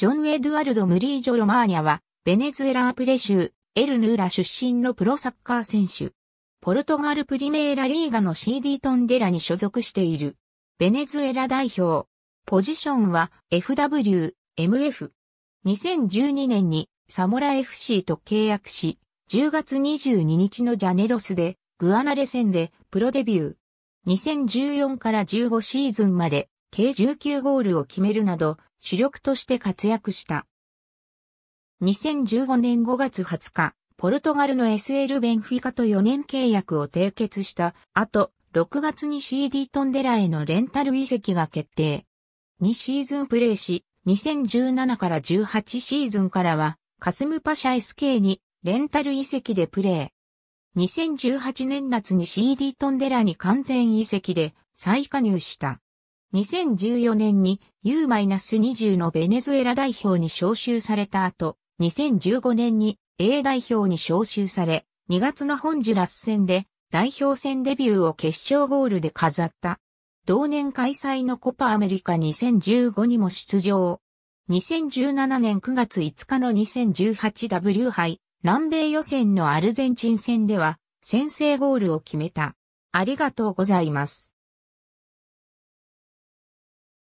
ジョン・エドゥアルド・ムリージョ・ロマーニャは、ベネズエラ・アプレ州、エルヌーラ出身のプロサッカー選手。ポルトガルプリメーラリーガの CD トンデラに所属している。ベネズエラ代表。ポジションは FW、MF。2012年にサモラ FC と契約し、10月22日のジャネロスでグアナレ戦でプロデビュー。2014から15シーズンまで計19ゴールを決めるなど、主力として活躍した。2015年5月20日、ポルトガルの SL ベンフィカと4年契約を締結した後、6月に CD トンデラへのレンタル移籍が決定。2シーズンプレーし、2017から18シーズンからは、カスムパシャ SK にレンタル移籍でプレー。2018年夏に CD トンデラに完全移籍で再加入した。2014年に U-20 のベネズエラ代表に招集された後、2015年に A 代表に招集され、2月のホンジュラス戦で代表戦デビューを決勝ゴールで飾った。同年開催のコパアメリカ2015にも出場。2017年9月5日の 2018W 杯南米予選のアルゼンチン戦では先制ゴールを決めた。ありがとうございます。